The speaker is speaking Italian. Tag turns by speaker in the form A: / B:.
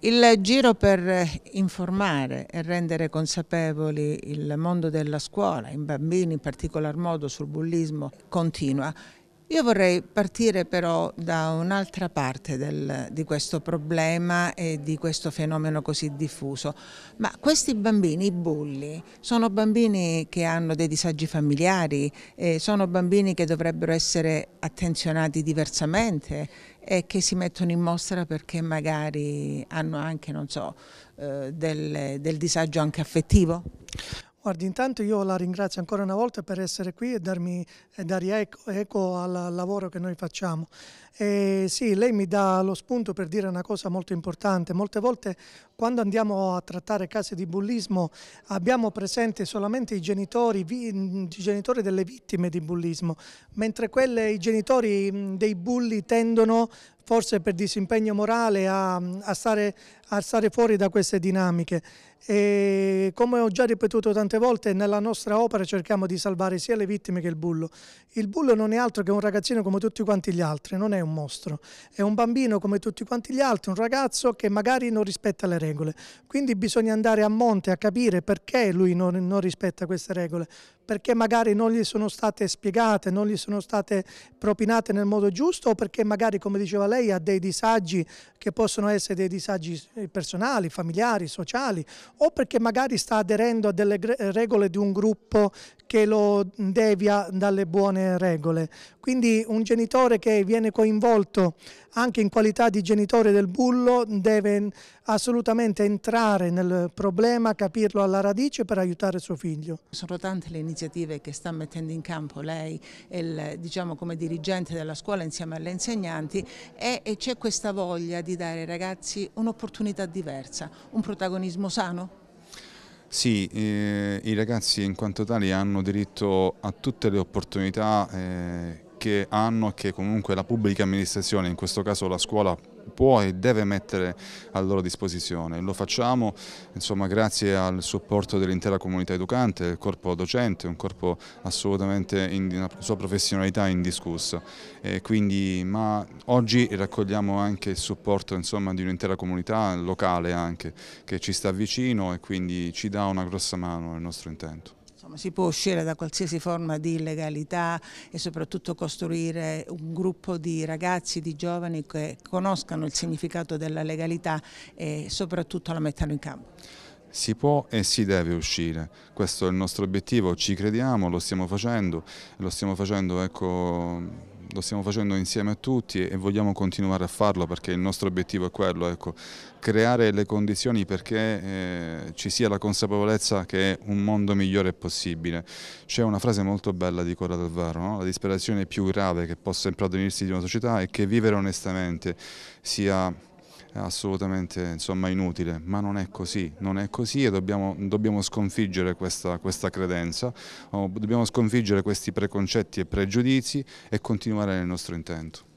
A: Il giro per informare e rendere consapevoli il mondo della scuola, i bambini in particolar modo sul bullismo, continua. Io vorrei partire però da un'altra parte del, di questo problema e di questo fenomeno così diffuso, ma questi bambini, i bulli, sono bambini che hanno dei disagi familiari, eh, sono bambini che dovrebbero essere attenzionati diversamente e che si mettono in mostra perché magari hanno anche, non so, eh, del, del disagio anche affettivo?
B: Guardi, intanto io la ringrazio ancora una volta per essere qui e darmi, e dare eco, eco, al lavoro che noi facciamo. E sì, lei mi dà lo spunto per dire una cosa molto importante. Molte volte quando andiamo a trattare casi di bullismo abbiamo presente solamente i genitori, i genitori delle vittime di bullismo, mentre quelle, i genitori dei bulli tendono forse per disimpegno morale a, a, stare, a, stare, fuori da queste dinamiche. E come ho già ripetuto tante volte, nella nostra opera cerchiamo di salvare sia le vittime che il bullo. Il bullo non è altro che un ragazzino come tutti quanti gli altri, non è un mostro. È un bambino come tutti quanti gli altri, un ragazzo che magari non rispetta le regole regole. Quindi bisogna andare a monte a capire perché lui non, non rispetta queste regole, perché magari non gli sono state spiegate, non gli sono state propinate nel modo giusto o perché magari, come diceva lei, ha dei disagi che possono essere dei disagi eh, personali, familiari, sociali o perché magari sta aderendo a delle regole di un gruppo che lo devia dalle buone regole. Quindi un genitore che viene coinvolto anche in qualità di genitore del bullo deve assolutamente entrare nel problema, capirlo alla radice per aiutare suo figlio.
A: Sono tante le iniziative che sta mettendo in campo lei, il, diciamo come dirigente della scuola insieme alle insegnanti e, e c'è questa voglia di dare ai ragazzi un'opportunità diversa, un protagonismo sano?
C: Sì, eh, i ragazzi in quanto tali hanno diritto a tutte le opportunità eh, che hanno e che comunque la pubblica amministrazione, in questo caso la scuola, può e deve mettere a loro disposizione. Lo facciamo insomma, grazie al supporto dell'intera comunità educante, del corpo docente, un corpo assolutamente in una sua professionalità indiscussa. E quindi, ma oggi raccogliamo anche il supporto insomma, di un'intera comunità locale anche, che ci sta vicino e quindi ci dà una grossa mano nel nostro intento.
A: Insomma, si può uscire da qualsiasi forma di illegalità e soprattutto costruire un gruppo di ragazzi, di giovani che conoscano il significato della legalità e soprattutto la mettano in campo.
C: Si può e si deve uscire, questo è il nostro obiettivo, ci crediamo, lo stiamo facendo, lo stiamo facendo ecco, lo stiamo facendo insieme a tutti e vogliamo continuare a farlo perché il nostro obiettivo è quello, ecco, creare le condizioni perché eh, ci sia la consapevolezza che un mondo migliore è possibile. C'è una frase molto bella di Cora D'Alvaro, no? la disperazione più grave che possa impadronirsi di una società è che vivere onestamente sia assolutamente insomma, inutile, ma non è così, non è così e dobbiamo, dobbiamo sconfiggere questa, questa credenza, dobbiamo sconfiggere questi preconcetti e pregiudizi e continuare nel nostro intento.